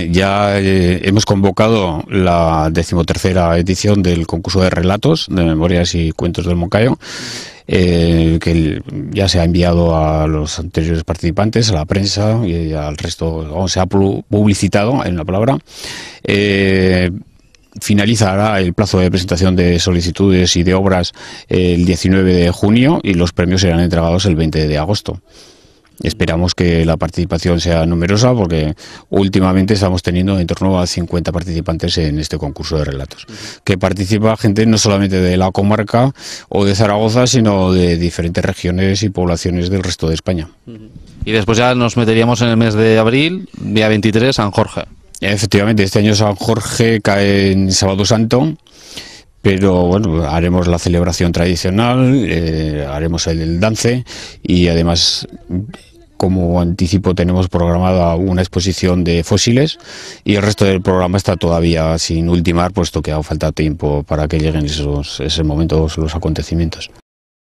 Ya eh, hemos convocado la decimotercera edición del concurso de relatos de memorias y cuentos del Moncayo, eh, que ya se ha enviado a los anteriores participantes, a la prensa y al resto, o se ha publicitado en la palabra. Eh, finalizará el plazo de presentación de solicitudes y de obras el 19 de junio y los premios serán entregados el 20 de agosto. Esperamos que la participación sea numerosa porque últimamente estamos teniendo en torno a 50 participantes en este concurso de relatos, que participa gente no solamente de la comarca o de Zaragoza, sino de diferentes regiones y poblaciones del resto de España. Y después ya nos meteríamos en el mes de abril, día 23, San Jorge. Efectivamente, este año San Jorge cae en Sábado Santo pero bueno, haremos la celebración tradicional, eh, haremos el, el, dance y además como anticipo tenemos programada una exposición de fósiles y el resto del programa está todavía sin ultimar puesto que hago falta tiempo para que lleguen esos, esos momentos los acontecimientos.